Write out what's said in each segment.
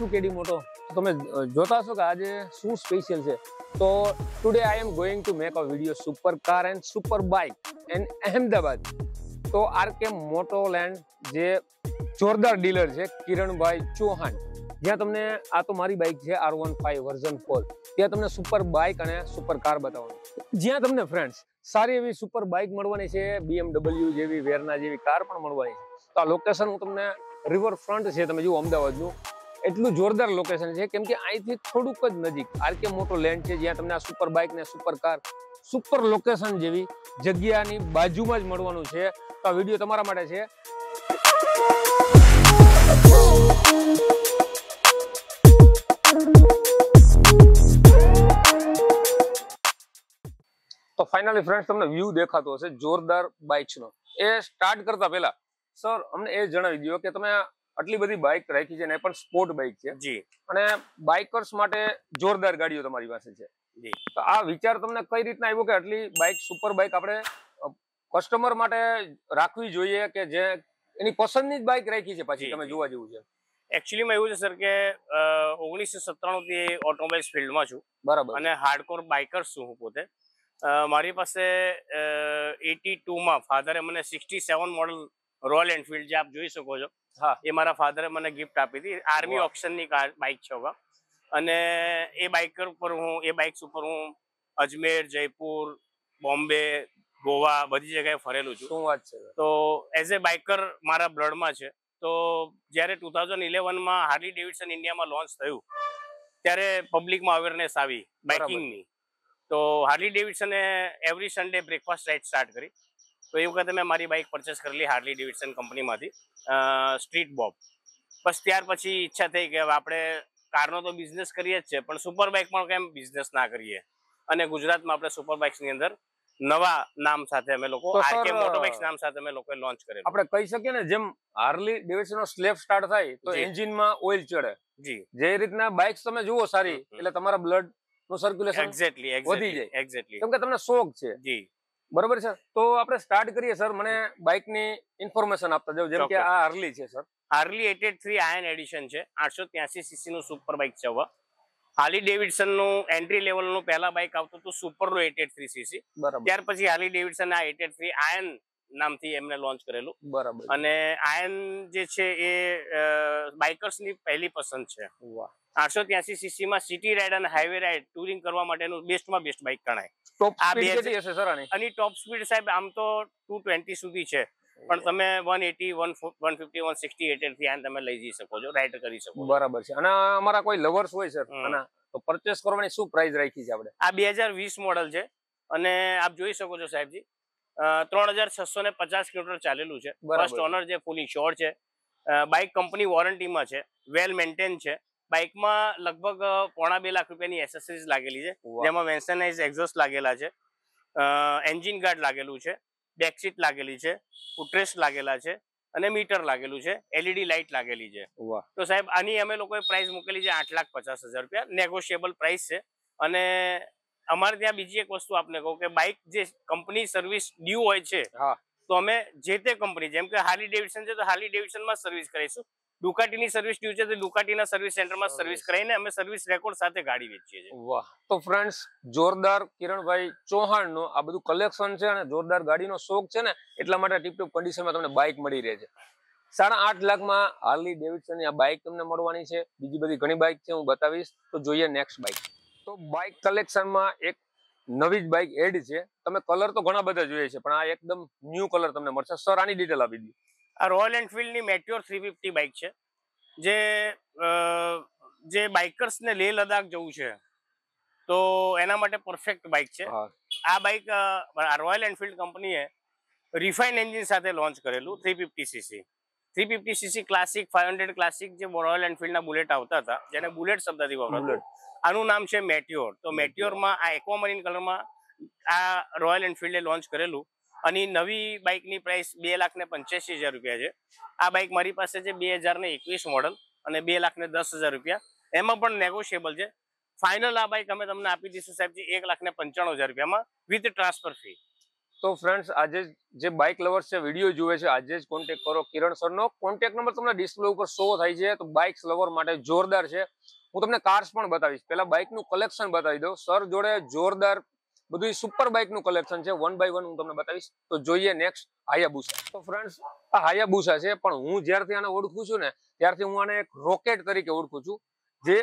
છું કેડી મોટો તમે જોતા છો કે આજે શું સ્પેશિયલ છે તો today I am going to make a video super car and super bike and Ahmedabad તો આર આરકે મોટો લેન્ડ જે જોરદાર ડીલર છે કિરણભાઈ ચૌહાણ જ્યાં તમને આ તો મારી બાઇક છે R one five version four ત્યાં તમને સુપર બાઇક અને સુપર કાર બતાવવાનું જ્યાં તમને ફ્રેન્ડ્સ સારી એવી સુપર બાઇક મળવાની છે બીએમડબલ્યુ જેવી વેરના જેવી કાર પણ મળવાની છે તો આ લોકેશન હું તમને રિવરફ્રન્ટ છે તમે જુઓ અમદાવાદનું એટલું જોરદાર લોકેશન છે કેમ કે અહીંથી થોડુંક જ નજીક આર કે મોટો લેન્ડ છે જ્યાં તમને આ સુપર બાઇક ને સુપર કાર સુપર લોકેશન જેવી જગ્યાની બાજુમાં જ મળવાનું છે તો આ વિડીયો તમારા માટે છે તો ફાઇનલી ફ્રેન્ડ્સ તમને વ્યૂ દેખાતો હશે જોરદાર બાઇક્સનો એ સ્ટાર્ટ કરતા પહેલા સર અમને એ જણાવી દો કે તમે આટલી બધી બાઇક રાખી છે ને પણ સ્પોર્ટ બાઇક છે જી અને બાઇકર્સ માટે જોરદાર ગાડીઓ તમારી પાસે છે જી તો આ વિચાર તમને કઈ રીતના આવ્યો કે આટલી બાઇક સુપર બાઇક આપણે કસ્ટમર માટે રાખવી જોઈએ કે જે એની પસંદની જ બાઇક રાખી છે પછી તમે જોવા જેવું છે એકચ્યુઅલીમાં એવું છે સર કે ઓગણીસો સત્તાણું થી ઓટોમોબાઈલ્સ ફિલ્ડમાં છું બરાબર અને હાર્ડકોર બાઇકર્સ છું હું પોતે મારી પાસે એટી ટુમાં ફાધરે મને sixty seven model Royal Enfield જે આપ જોઈ શકો છો હા એ મારા ફાધરે મને ગિફ્ટ આપી હતી આર્મી ઓપ્શન કાર બાઇક છે અને એ બાઇક ઉપર હું એ બાઇક્સ ઉપર હું અજમેર જયપુર બોમ્બે ગોવા બધી જગ્યાએ ફરેલું છું શું વાત છે તો એઝ એ બાઇકર મારા બ્લડમાં છે તો જ્યારે ટુ થાઉઝન્ડ ઇલેવનમાં હાર્લી ડેવિડસન ઇન્ડિયામાં લોન્ચ થયું ત્યારે પબ્લિકમાં અવેરનેસ આવી બાઇકિંગની તો હાર્લી ડેવિડસને every Sunday breakfast ride start કરી તો એ વખતે મેં મારી બાઇક પરચેસ કરેલી હાર્લી ડેવિડસન કંપનીમાંથી સ્ટ્રીટ બોબ બસ ત્યાર પછી ઈચ્છા થઈ કે આપણે કારનો તો બિઝનેસ કરીએ જ છે પણ સુપર બાઇક પણ કેમ બિઝનેસ ના કરીએ અને ગુજરાતમાં આપણે સુપર બાઇક્સની અંદર નવા નામ સાથે અમે લોકો આરકે મોટોબાઇક્સ નામ સાથે અમે લોકોએ લોન્ચ કરેલું આપણે કહી શકીએ ને જેમ હાર્લી ડેવિડસનનો સ્લેબ સ્ટાર્ટ થાય તો એન્જિનમાં ઓઇલ ચડે જી જે રીતના બાઇક્સ તમે જુઓ સારી એટલે તમારા બ્લડ નું સર્ક્યુલેશન એક્ઝેક્ટલી વધી જાય એક્ઝેક્ટલી કેમ કે તમને શોખ છે જી બરોબર સર તો આપણે સ્ટાર્ટ કરીએ સર મને બાઇક ની ઇન્ફોર્મેશન આપતા જાવ જેમ કે આ હાર્લી છે sir Harley eighty three iron edition છે આઠસો ત્યાસી નું સુપર બાઇક છે હવે ડેવિડસન નું એન્ટ્રી લેવલ નું પહેલા બાઇક આવતું હતું સુપરનું એટેડ થ્રી સીસી બરાબર ત્યાર પછી હાલી ડેવિડસન આ એટેડ થ્રી આયન નામથી એમને લોન્ચ કરેલું બરાબર અને આયન જે છે એ બાઇકર્સની પહેલી પસંદ છે આઠસો ત્યાસી સીસીમાં સિટી રાઇડ અને હાઈવે રાઇડ ટુરિંગ કરવા માટેનું બેસ્ટમાં બેસ્ટ બાઇક ગણાય ટોપ સ્પીડ કેટલી હશે સર આની ટોપ સ્પીડ સાહેબ આમ તો 220 સુધી છે પણ તમે 180 150 160 એટેડ થી આને તમે લઈ જઈ શકો છો રાઇડ કરી શકો બરાબર છે અને અમારા કોઈ લવર્સ હોય સર આના તો પરચેસ કરવાની શું પ્રાઇસ રાખી છે આપણે આ 2020 મોડેલ છે અને આપ જોઈ શકો છો સાહેબજી 3650 કિલોમીટર ચાલેલું છે ફર્સ્ટ ઓનર જે ફૂલી શોર છે બાઇક કંપની વોરંટીમાં છે વેલ મેન્ટેન છે બાઇકમાં લગભગ પોણા બે લાખ રૂપિયાની એસેસરીઝ લાગેલી છે જેમાં વેન્સનાઇઝ એક્ઝોસ્ટ લાગેલા છે એન્જિન ગાર્ડ લાગેલું છે બેકસીટ લાગેલી છે ફૂટરેસ્ટ લાગેલા છે અને મીટર લાગેલું છે એલઈડી લાઇટ લાગેલી છે તો સાહેબ આની અમે લોકોએ પ્રાઇસ મૂકેલી છે આઠ લાખ પચાસ હજાર રૂપિયા નેગોશિયેબલ પ્રાઇસ છે અને અમારે ત્યાં બીજી એક વસ્તુ આપને કહું કે બાઇક જે કંપની સર્વિસ ડ્યુ હોય છે તો અમે જે તે કંપની જેમ કે હાલી ડેવિશન છે તો હાર્લી ડેવિડસનમાં સર્વિસ કરીશું ડુકાટીની સર્વિસ ડ્યુ છે તો ડુકાટીના સર્વિસ સેન્ટરમાં સર્વિસ કરાવીને અમે સર્વિસ રેકોર્ડ સાથે ગાડી વેચીએ છીએ વાહ તો ફ્રેન્ડ્સ જોરદાર કિરણભાઈ ચૌહાણનો આ બધું કલેક્શન છે અને જોરદાર ગાડીનો શોખ છે ને એટલા માટે ટીપટોપ કન્ડિશનમાં તમને બાઇક મળી રહે છે સાડા આઠ લાખમાં હાર્લી ડેવિડસનની આ બાઇક તમને મળવાની છે બીજી બધી ઘણી બાઇક છે હું બતાવીશ તો જોઈએ નેક્સ્ટ બાઇક તો બાઇક કલેક્શનમાં એક નવી જ બાઇક એડ છે તમે કલર તો ઘણા બધા જોઈએ છે પણ આ એકદમ ન્યૂ કલર તમને મળશે સર આની ડિટેલ આપી દીધી આ રોયલ એન્ફિલ્ડની મેટ્યોર થ્રી ફિફ્ટી બાઇક છે જે જે બાઇકર્સને લેહ લદાખ જવું છે તો એના માટે પરફેક્ટ બાઇક છે આ બાઇક રોયલ એન્ફિલ્ડ કંપનીએ રિફાઇન એન્જિન સાથે લોન્ચ કરેલું three fifty CC three fifty CC classic five hundred classic જે રોયલ એન્ફિલ્ડના બુલેટ આવતા હતા જેને બુલેટ શબ્દથી વપરાતું આનું નામ છે મેટ્યોર તો મેટ્યોરમાં આ એક્વામરીન કલરમાં આ રોયલ એન્ફિલ્ડે લોન્ચ કરેલું અને નવી બાઇકની પ્રાઇસ બે લાખ ને પંચ્યાસી હજાર રૂપિયા છે આ બાઇક મારી પાસે છે બે હજાર ને એકવીસ મોડલ અને બે લાખ ને દસ હજાર રૂપિયા એમાં પણ નેગોશિયેબલ છે ફાઇનલ આ બાઇક અમે તમને આપી દઈશું સાહેબજી એક લાખ ને પંચાણું હજાર રૂપિયામાં વિથ ટ્રાન્સફર ફી તો ફ્રેન્ડ્સ આજે જે બાઇક લવર્સ છે વિડીયો જુએ છે આજે જ કોન્ટેક કરો કિરણ સરનો કોન્ટેક્ટ નંબર તમને ડિસ્પ્લે ઉપર શો થાય છે તો બાઇક લવર માટે જોરદાર છે હું તમને કાર્સ પણ બતાવીશ પહેલા બાઇકનું કલેક્શન બતાવી દઉં સર જોડે જોરદાર બધું સુપર બાઇક નું કલેક્શન છે વન બાય વન હું તમને બતાવીશ તો જોઈએ નેક્સ્ટ હાયાબુસા તો ફ્રેન્ડ આ હાયાબુસા છે પણ હું જ્યારથી આને ઓળખું છું ને ત્યારથી હું આને એક રોકેટ તરીકે ઓળખું છું જે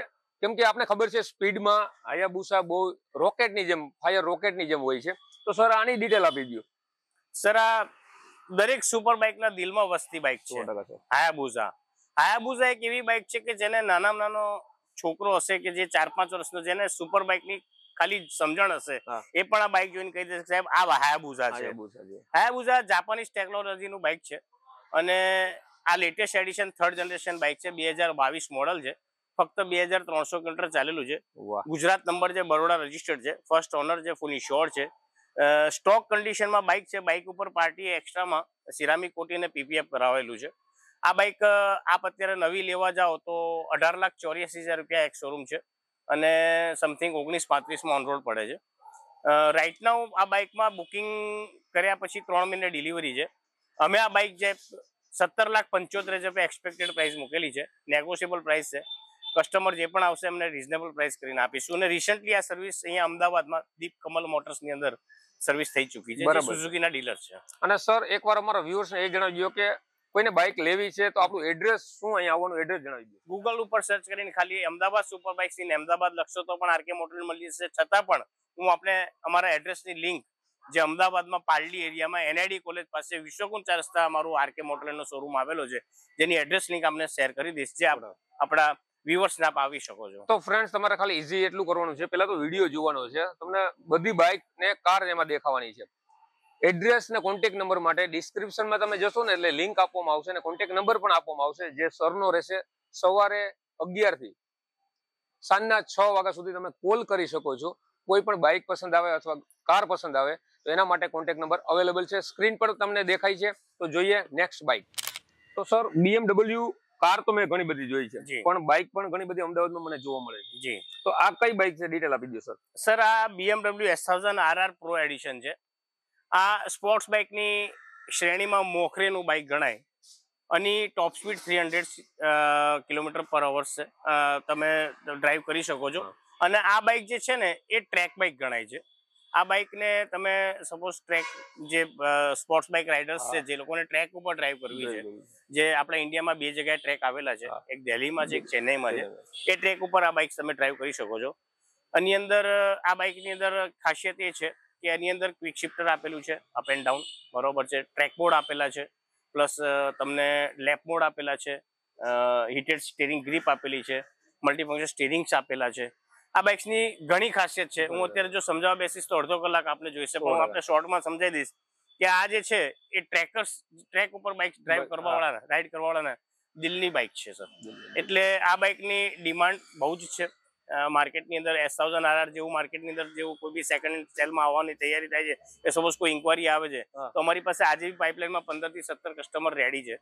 કેમ કે આપણે ખબર છે સ્પીડમાં હાયાબુસા બહુ રોકેટની જેમ ફાયર રોકેટની જેમ હોય છે તો સર આની ડિટેલ આપી દો સર આ દરેક સુપર બાઇકના દિલમાં વસતી બાઇક છે હાયાબુસા હાયાબુસા એક એવી બાઇક છે કે જેને નાનામાં નાનો છોકરો હશે કે જે ચાર પાંચ વર્ષનો જેને સુપર બાઇકની ખાલી સમજણ હશે એ પણ આ બાઇક જોઈને કહી દે સાહેબ આ હાયાબુઝા છે હાયાબુઝા જાપાનીઝ ટેકનોલોજી નું બાઇક છે અને આ latest edition third generation bike છે બે મોડલ છે ફક્ત બે હજાર ત્રણસો કિલોમીટર ચાલેલું છે ગુજરાત નંબર છે બરોડા રજીસ્ટર્ડ છે ફર્સ્ટ ઓનર છે ફૂલ ઇન્શ્યોર છે સ્ટોક કન્ડિશનમાં બાઇક છે બાઇક ઉપર પાર્ટી એક્સ્ટ્રામાં સિરામિક કોટીને પીપીએફ કરાવેલું છે આ બાઇક આપ અત્યારે નવી લેવા જાઓ તો અઢાર લાખ ચોર્યાસી હજાર રૂપિયા એક શોરૂમ છે અને સમથિંગ ઓગણીસ પાંત્રીસમાં ઓન પડે છે રાઈટ નાઉ આ બાઇકમાં બુકિંગ કર્યા પછી ત્રણ મહિને ડિલિવરી છે અમે આ બાઇક જે સત્તર લાખ પંચોતેર હજાર એક્સપેક્ટેડ પ્રાઇસ મૂકેલી છે નેગોશિયેબલ પ્રાઇસ છે કસ્ટમર જે પણ આવશે એમને રિઝનેબલ પ્રાઇસ કરીને આપીશું અને રિસન્ટલી આ સર્વિસ અહીંયા અમદાવાદમાં દીપ કમલ મોટર્સની અંદર સર્વિસ થઈ ચૂકી છે સુઝુકીના ડીલર છે અને સર એકવાર અમારા વ્યુઅર્સને એ જણાવ્યું કે કોઈને બાઇક લેવી છે તો આપણું એડ્રેસ શું અહીંયા આવવાનું એડ્રેસ જણાવી દઉં ગૂગલ ઉપર સર્ચ કરીને ખાલી Ahmedabad super bikes in Ahmedabad લખશો તો પણ આરકે મોટર મળી જશે છતાં પણ હું આપણે અમારા એડ્રેસની લિંક જે અમદાવાદમાં પાલડી એરિયામાં એનઆઈડી કોલેજ પાસે વિશ્વકુંજ ચાર રસ્તા અમારું આરકે મોટરલેન્ડનો શોરૂમ આવેલો છે જેની એડ્રેસ લિંક આપણે શેર કરી દઈશ જે આપણા વ્યુઅર્સને આપ આવી શકો છો તો ફ્રેન્ડ્સ તમારે ખાલી ઇઝી એટલું કરવાનું છે પહેલાં તો વિડીયો જોવાનો છે તમને બધી બાઇક ને કાર એમાં દેખાવાની છે એડ્રેસ ને કોન્ટેક્ટ નંબર માટે ડિસ્ક્રિપ્શનમાં તમે જશો ને એટલે લિંક આપવામાં આવશે અને કોન્ટેક્ટ નંબર પણ આપવામાં આવશે જે સરનો રહેશે સવારે અગિયારથી સાંજના છ વાગ્યા સુધી તમે કોલ કરી શકો છો કોઈ પણ બાઇક પસંદ આવે અથવા કાર પસંદ આવે તો એના માટે કોન્ટેક્ટ નંબર અવેલેબલ છે સ્ક્રીન પર તમને દેખાય છે તો જોઈએ નેક્સ્ટ બાઇક તો સર બીએમડબલ્યુ કાર તો મેં ઘણી બધી જોઈ છે પણ બાઇક પણ ઘણી બધી અમદાવાદમાં મને જોવા મળે છે તો આ કઈ બાઇક છે ડિટેલ આપી દો સર સર આ BMW S thousand R R pro edition છે આ સ્પોર્ટ્સ બાઇકની શ્રેણીમાં મોખરેનું બાઇક ગણાય અને top speed three hundred kilometre per hours છે તમે ડ્રાઈવ કરી શકો છો અને આ બાઇક જે છે ને એ ટ્રેક બાઇક ગણાય છે આ બાઇકને તમે સપોઝ ટ્રેક જે સ્પોર્ટ્સ બાઇક રાઇડર્સ છે જે લોકોને ટ્રેક ઉપર ડ્રાઈવ કરવી છે જે આપણા ઇન્ડિયામાં બે જગ્યાએ ટ્રેક આવેલા છે એક દિલ્હીમાં છે એક ચેન્નાઈમાં છે એ ટ્રેક ઉપર આ બાઇક તમે ડ્રાઈવ કરી શકો છો એની અંદર આ બાઇકની અંદર ખાસિયત એ છે કે એની અંદર ક્વિક શિફ્ટર આપેલું છે અપ એન્ડ ડાઉન બરોબર છે ટ્રેક ટ્રેકબોર્ડ આપેલા છે પ્લસ તમને લેપ મોડ આપેલા છે હીટેડ સ્ટેરિંગ ગ્રીપ આપેલી છે મલ્ટીફંક્શન સ્ટેરિંગ્સ આપેલા છે આ બાઇક્સની ઘણી ખાસિયત છે હું અત્યારે જો સમજાવવા બેસીશ તો અડધો કલાક આપણે જોઈશે પણ હું આપણે શોર્ટમાં સમજાવી દઈશ કે આ જે છે એ ટ્રેકર્સ ટ્રેક ઉપર બાઇક ડ્રાઈવ કરવાવાળાના રાઈડ કરવાવાળાના દિલ્હી બાઇક છે સર એટલે આ બાઇકની ડિમાન્ડ બહુ જ છે માર્કેટની અંદર એસ થાઉઝન્ડ આરઆર જેવું માર્કેટની અંદર જેવું કોઈ બી સેકન્ડ હેન્ડ સેલમાં આવવાની તૈયારી થાય છે કે સપોઝ કોઈ ઇન્કવાયરી આવે છે તો અમારી પાસે આજે પાઇપલાઇનમાં પંદર થી સત્તર કસ્ટમર રેડી છે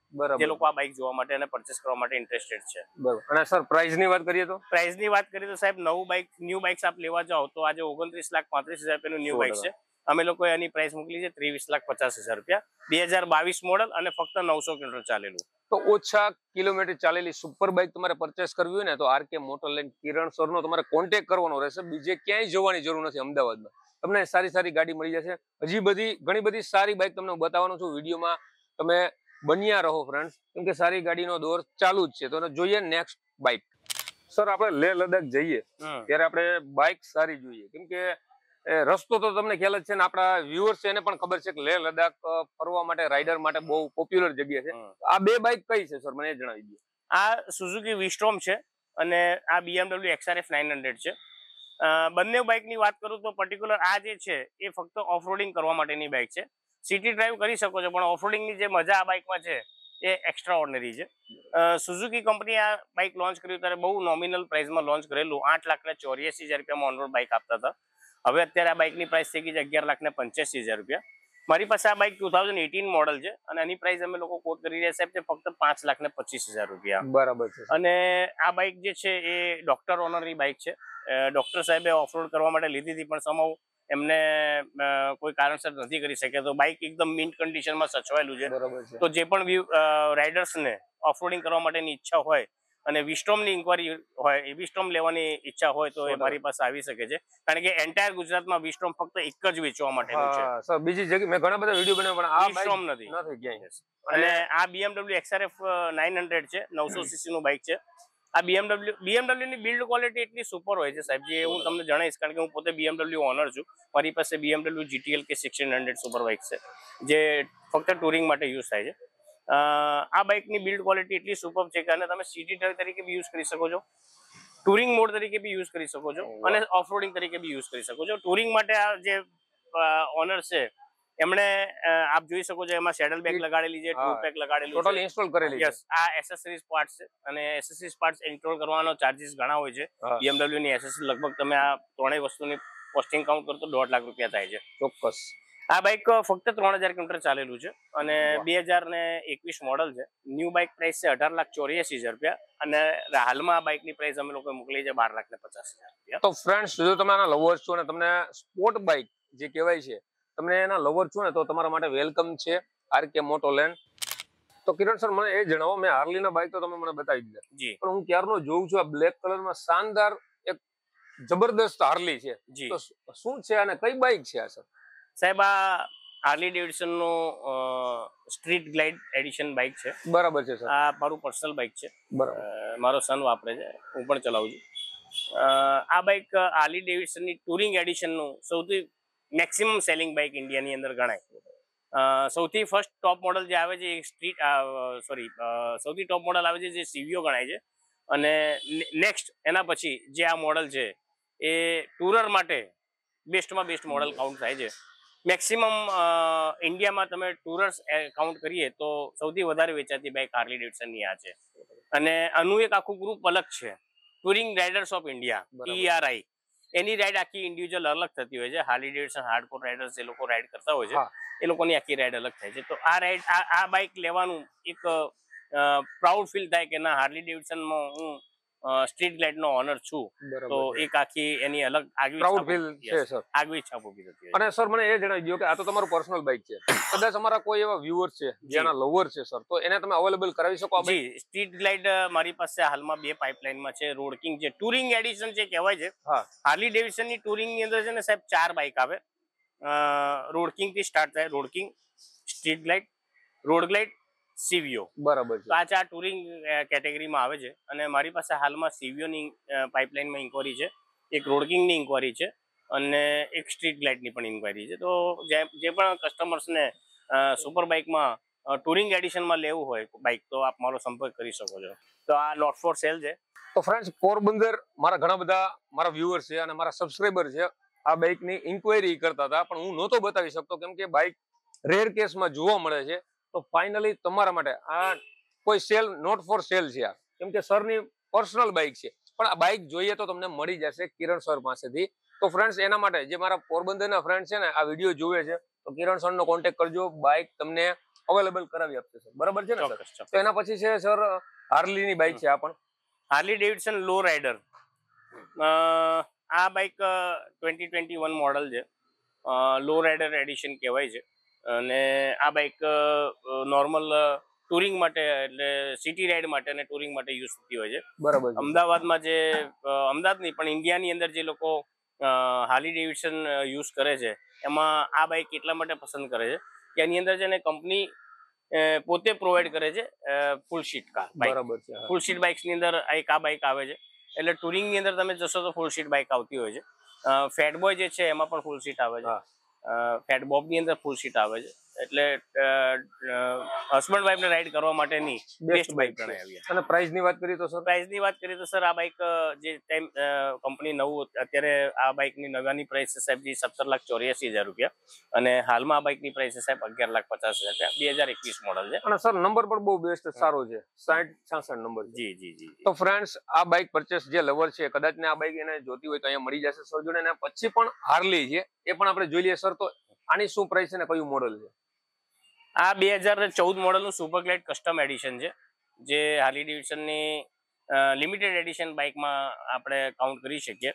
જે લોકો આ બાઇક જોવા માટે અને પરચેસ કરવા માટે ઇન્ટરેસ્ટેડ છે બરાબર અને સર પ્રાઇસની વાત કરીએ તો પ્રાઇઝની વાત કરીએ તો સાહેબ નવું બાઇક ન્યૂ બાઇક્સ આપ લેવા જાઓ તો આજે ઓગણત્રીસ લાખ પાંત્રીસ હજાર રૂપિયાનું ન્યૂ બાઇક છે અમે લોકો એની પ્રાઇસ મોકલી છે ત્રેવીસ લાખ પચાસ હજાર રૂપિયા બે મોડલ અને ફક્ત નવસો કિલોમીટર ચાલેલું તો ઓછા કિલોમીટર ચાલેલી સુપર બાઇક તમારે પરચેસ કરવી હોય ને તો આરકે મોટર લાઈન કિરણ સરનો તમારે કોન્ટેક કરવાનો રહેશે બીજે ક્યાંય જોવાની જરૂર નથી અમદાવાદમાં તમને સારી સારી ગાડી મળી જશે હજી બધી ઘણી બધી સારી બાઇક તમને બતાવવાનું છું વિડીયોમાં તમે બન્યા રહો ફ્રેન્ડ કેમ કે સારી ગાડીનો દોર ચાલુ જ છે તો જોઈએ નેક્સ્ટ બાઇક સર આપણે લેહ લદાખ જઈએ ત્યારે આપણે બાઇક સારી જોઈએ કેમ કે રસ્તો તો તમને ખ્યાલ જ છે ને આપણા વ્યુઅર્સ એને પણ ખબર છે કે લેહ લદાખ ફરવા માટે રાઇડર માટે બહુ પોપ્યુલર જગ્યા છે આ બે બાઇક કઈ છે સર મને જણાવી દો આ સુઝુકી વિસ્ટ્રોમ છે અને આ બીએમડબલ્યુ એક્સઆરએફ નાઇન છે બંને બાઇકની વાત કરું તો પર્ટિક્યુલર આ જે છે એ ફક્ત ઓફરોડિંગ કરવા માટેની બાઇક છે સિટી ડ્રાઈવ કરી શકો છો પણ ઓફરોડિંગની જે મજા આ બાઇકમાં છે એ એક્સ્ટ્રા ઓર્ડનરી છે સુઝુકી કંપની આ બાઇક લોન્ચ કર્યું ત્યારે બહુ નોમિનલ પ્રાઇસમાં લોન્ચ કરેલું આઠ લાખના ચોર્યાસી હજાર રૂપિયામાં ઓનરોડ બાઇક આપતા હતા હવે અત્યારે આ બાઇકની પ્રાઇસ થઈ ગઈ છે અગિયાર લાખ ને પંચ્યાસી હજાર રૂપિયા મારી પાસે આ bike two thousand eighteen model છે અને એની પ્રાઇસ અમે લોકો કોટ કરી રહ્યા સાહેબ છે ફક્ત પાંચ લાખ ને પચીસ હજાર રૂપિયા બરાબર છે અને આ બાઇક જે છે એ ડોક્ટર ઓનરની બાઇક છે ડોક્ટર સાહેબે ઓફરોડ કરવા માટે લીધી હતી પણ સમાવ એમને કોઈ કારણસર નથી કરી શકે તો બાઇક એકદમ મિન્ટ કન્ડિશનમાં સચવાયેલું છે તો જે પણ રાઇડર્સને ઓફરોડિંગ કરવા માટેની ઈચ્છા હોય અને વિસ્ટોમની ઇન્કવાયરી હોય એ વિસ્ટોમ લેવાની ઈચ્છા હોય તો એ મારી પાસે આવી શકે છે કારણ કે એન્ટાયર ગુજરાતમાં વિસ્ટોમ ફક્ત એક જ વેચવા માટે બીજી જગ્યાએ મેં ઘણા બધા વિડીયો બનાવ્યા પણ આ વિસ્ટોમ નથી નથી ક્યાંય અને આ BMW XRF 900 છે નવસો સીસી નું બાઇક છે આ BMW BMW ની બિલ્ડ ક્વોલિટી એટલી સુપર હોય છે સાહેબ જે હું તમને જણાવીશ કારણ કે હું પોતે BMW ઓનર છું મારી પાસે બીએમડબલ્યુ GTL કે 1600 સુપર બાઇક છે જે ફક્ત ટુરિંગ માટે યુઝ થાય છે આ બાઇકની બિલ્ડ ક્વોલિટી એટલી સુપર છે કે અને તમે સિટી ટ્રક તરીકે બી યુઝ કરી શકો છો ટુરિંગ મોડ તરીકે બી યુઝ કરી શકો છો અને ઓફરોડિંગ તરીકે બી યુઝ કરી શકો છો ટુરિંગ માટે આ જે ઓનર છે એમણે આપ જોઈ શકો છો એમાં સેડલ બેગ લગાડેલી છે ટૂર પેક લગાડેલું ટોટલ ઇન્સ્ટોલ કરેલી યસ આ એસેસરીઝ પાર્ટ છે અને એસેસરીઝ પાર્ટ ઇન્સ્ટોલ કરવાનો ચાર્જિસ ઘણા હોય છે બીએમડબ્લ્યુ ની એસેસરી લગભગ તમે આ ત્રણેય વસ્તુની કોસ્ટિંગ કાઉન્ટ કરતો દોઢ લાખ રૂપિયા થાય છે ચોક્કસ આ બાઇક ફક્ત ત્રણ હજાર કિલોમીટર ચાલેલું છે અને બે હજાર ને એકવીસ મોડલ છે ન્યુ બાઇક પ્રાઇસ છે અઢાર લાખ ચોર્યાસી હજાર રૂપિયા અને હાલમાં આ બાઇકની પ્રાઇસ અમે લોકો મોકલી છે બાર લાખ ને પચાસ હજાર રૂપિયા તો ફ્રેન્ડ્સ જો તમે લવર્સ છો ને તમને સ્પોર્ટ બાઇક જે કહેવાય છે તમને એના લવર છો ને તો તમારા માટે વેલકમ છે આર કે મોટો લેન્ડ તો કિરણ સર મને એ જણાવો મેં હાર્લીના બાઇક તો તમે મને બતાવી દીધા પણ હું ક્યારનો જોઉં છું આ બ્લેક કલર માં શાનદાર એક જબરદસ્ત હાર્લી છે તો શું છે અને કઈ બાઇક છે આ સર સાહેબ આ હાર્લી ડેવિડસનનો સ્ટ્રીટ ગ્લાઇડ એડિશન બાઇક છે બરાબર છે આ મારું પર્સનલ બાઇક છે મારો સન વાપરે છે હું પણ ચલાવું છું આ બાઇક હાર્લી ડેવિડસનની ટુરિંગ એડિશનનું સૌથી મેક્સિમમ સેલિંગ બાઇક ઇન્ડિયાની અંદર ગણાય સૌથી ફર્સ્ટ ટોપ મોડલ જે આવે છે એ સ્ટ્રીટ સોરી સૌથી ટોપ મોડલ આવે છે જે સીવીઓ ગણાય છે અને નેક્સ્ટ એના પછી જે આ મોડલ છે એ ટુરર માટે બેસ્ટમાં બેસ્ટ મોડલ કાઉન્ટ થાય છે મેક્સિમમ ઇન્ડિયામાં તમે ટુરર્સ કાઉન્ટ કરીએ તો સૌથી વધારે વેચાતી બાઇક હાર્લી ડેવિડસનની આ છે અને આનું એક આખું ગ્રુપ અલગ છે touring riders of India TRI એની રાઇડ આખી ઇન્ડિવિજ્યુઅલ અલગ થતી હોય છે હાર્લી ડેવિડસન હાર્ડકોર રાઇડર્સ એ લોકો રાઇડ કરતા હોય છે એ લોકોની આખી રાઇડ અલગ થાય છે તો આ રાઇડ આ બાઇક લેવાનું એક પ્રાઉડ ફીલ થાય કે ના હાર્લી ડેવિડસનમાં હું સ્ટ્રીટ લાઇટ નો ઓનર છું તો એક આખી એની અલગ આગવી પ્રાઉડ સર આગવી છાપ ઉભી થતી અને સર મને એ જણાવી દો કે આ તો તમારું પર્સનલ બાઇક છે કદાચ અમારા કોઈ એવા વ્યુઅર છે જેના લવર છે સર તો એને તમે અવેલેબલ કરાવી શકો જી સ્ટ્રીટ લાઇટ મારી પાસે હાલમાં બે પાઇપલાઇનમાં છે રોડ કિંગ છે ટુરિંગ એડિશન જે કહેવાય છે હાર્લી ડેવિસનની ટુરિંગની અંદર છે ને સાહેબ ચાર બાઇક આવે રોડ કિંગથી સ્ટાર્ટ થાય road king street light road light CVO બરાબર તો આ ચાર ટુરિંગ કેટેગરીમાં આવે છે અને મારી પાસે હાલમાં સીવીઓની પાઇપલાઇનમાં ઇન્કવાયરી છે એક રોડકિંગની ઇન્કવાયરી છે અને એક સ્ટ્રીટ ગ્લાઇડની પણ ઇન્કવાયરી છે તો જે પણ કસ્ટમર્સને સુપર બાઇકમાં ટુરિંગ એડિશનમાં લેવું હોય બાઇક તો આપ મારો સંપર્ક કરી શકો છો તો આ નોટ ફોર સેલ છે તો ફ્રેન્ડ્સ પોરબંદર મારા ઘણા બધા મારા વ્યુઅર્સ છે અને મારા સબસ્ક્રાઈબર છે આ બાઇકની ઇન્કવાયરી કરતા હતા પણ હું નહોતો બતાવી શકતો કેમ કે બાઇક રેર કેસમાં જોવા મળે છે તો ફાઇનલી તમારા માટે આ કોઈ સેલ નોટ ફોર સેલ છે આ કેમ કે સરની પર્સનલ બાઇક છે પણ આ બાઇક જોઈએ તો તમને મળી જશે કિરણ સર પાસેથી તો ફ્રેન્ડ્સ એના માટે જે મારા પોરબંદરના ફ્રેન્ડ છે ને આ વિડીયો જોવે છે તો કિરણ સરનો કોન્ટેક કરજો બાઇક તમને અવેલેબલ કરાવી આપશે સર બરાબર છે ને તો એના પછી છે સર હાર્લીની બાઇક છે આ પણ હાર્લી ડેવિડસન લો રાઇડર આ bike twenty twenty one model છે લો રાઇડર એડિશન કહેવાય છે અને આ બાઇક નોર્મલ ટુરિંગ માટે એટલે સિટી રાઇડ માટે અને ટુરિંગ માટે યુઝ થતી હોય છે બરાબર અમદાવાદમાં જે અમદાવાદ નહીં પણ ઇન્ડિયાની અંદર જે લોકો હાલી ડેવિડસન યુઝ કરે છે એમાં આ બાઇક એટલા માટે પસંદ કરે છે કે એની અંદર છે ને કંપની પોતે પ્રોવાઈડ કરે છે ફૂલ શીટ કાર બરાબર છે ફૂલ શીટ બાઇક્સની અંદર એક આ બાઇક આવે છે એટલે ટુરિંગની અંદર તમે જશો તો ફૂલ શીટ બાઇક આવતી હોય છે ફેટબોય જે છે એમાં પણ ફૂલ શીટ આવે છે ફેટ બોબની અંદર ફૂલ સીટ આવે છે એટલે હસબન્ડ વાઈફ રાઈડ કરવા માટેની બેસ્ટ બાઇક ગણાવી અને પ્રાઇસ ની વાત કરીએ તો સર પ્રાઇસ ની વાત કરીએ તો સર આ બાઈક જે ટાઈમ કંપની નવું અત્યારે આ બાઇક ની નવાની પ્રાઇસ છે સાહેબ જે સત્તર લાખ ચોર્યાસી હજાર રૂપિયા અને હાલમાં આ બાઇક પ્રાઇસ છે સાહેબ અગિયાર લાખ પચાસ હજાર રૂપિયા બે હજાર એકવીસ મોડલ છે અને સર નંબર પણ બહુ બેસ્ટ સારો છે સાઠ છાસઠ નંબર જી જી જી તો ફ્રેન્ડ્સ આ બાઇક પરચેસ જે લવર છે કદાચ ને આ બાઈક એને જોતી હોય તો અહીંયા મળી જશે સર જોડે અને પછી પણ હાર્લી છે એ પણ આપણે જોઈ લઈએ સર તો આની શું પ્રાઇસ અને કયું મોડલ છે આ બે હજાર ચૌદ મોડલનું સુપરગ્લેટ કસ્ટમ એડિશન છે જે હાર્લી ડિવિઝનની લિમિટેડ એડિશન બાઇકમાં આપણે કાઉન્ટ કરી શકીએ